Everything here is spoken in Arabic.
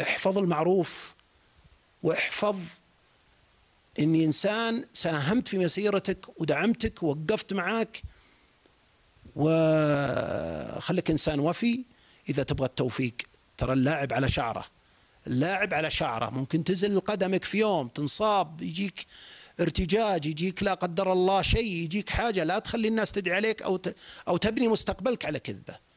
احفظ المعروف واحفظ اني انسان ساهمت في مسيرتك ودعمتك ووقفت معاك وخليك انسان وفي اذا تبغى التوفيق ترى اللاعب على شعره اللاعب على شعره ممكن تزل قدمك في يوم تنصاب يجيك ارتجاج يجيك لا قدر الله شيء يجيك حاجه لا تخلي الناس تدعي عليك او او تبني مستقبلك على كذبه